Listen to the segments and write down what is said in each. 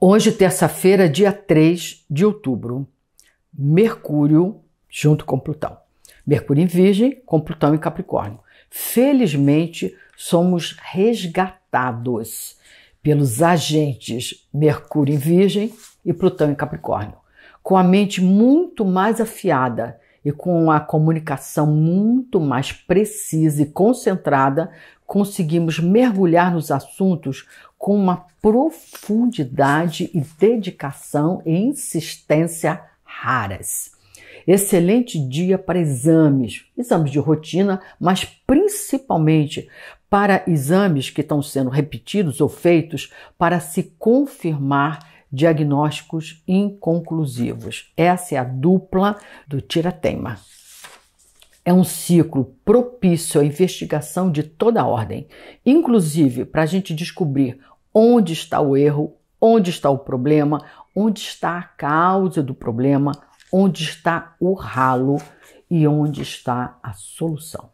Hoje, terça-feira, dia 3 de outubro, Mercúrio junto com Plutão. Mercúrio em Virgem, com Plutão em Capricórnio. Felizmente, somos resgatados pelos agentes Mercúrio em Virgem e Plutão em Capricórnio, com a mente muito mais afiada e com a comunicação muito mais precisa e concentrada, conseguimos mergulhar nos assuntos com uma profundidade e dedicação e insistência raras. Excelente dia para exames, exames de rotina, mas principalmente para exames que estão sendo repetidos ou feitos para se confirmar diagnósticos inconclusivos. Essa é a dupla do tiratema. É um ciclo propício à investigação de toda a ordem, inclusive para a gente descobrir onde está o erro, onde está o problema, onde está a causa do problema, onde está o ralo e onde está a solução.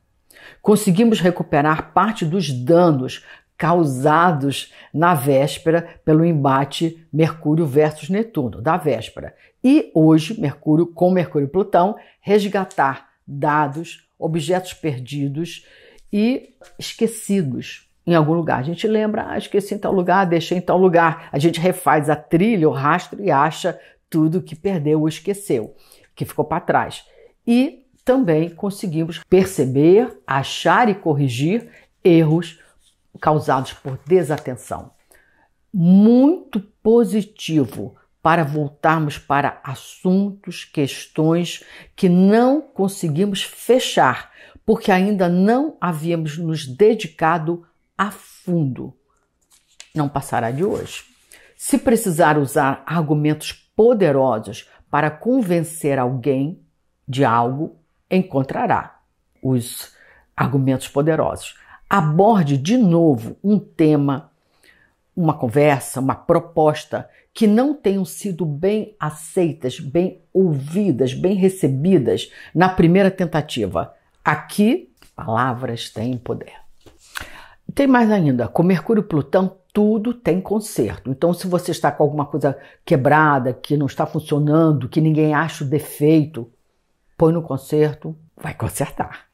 Conseguimos recuperar parte dos danos causados na véspera pelo embate Mercúrio versus Netuno, da véspera. E hoje, Mercúrio com Mercúrio e Plutão, resgatar dados, objetos perdidos e esquecidos em algum lugar. A gente lembra, ah, esqueci em tal lugar, deixei em tal lugar. A gente refaz a trilha, o rastro e acha tudo que perdeu ou esqueceu, que ficou para trás. E também conseguimos perceber, achar e corrigir erros causados por desatenção. Muito positivo para voltarmos para assuntos, questões que não conseguimos fechar, porque ainda não havíamos nos dedicado a fundo. Não passará de hoje. Se precisar usar argumentos poderosos para convencer alguém de algo, encontrará os argumentos poderosos aborde de novo um tema, uma conversa, uma proposta que não tenham sido bem aceitas, bem ouvidas, bem recebidas na primeira tentativa. Aqui, palavras têm poder. Tem mais ainda, com Mercúrio e Plutão, tudo tem conserto. Então, se você está com alguma coisa quebrada, que não está funcionando, que ninguém acha o defeito, põe no conserto, vai consertar.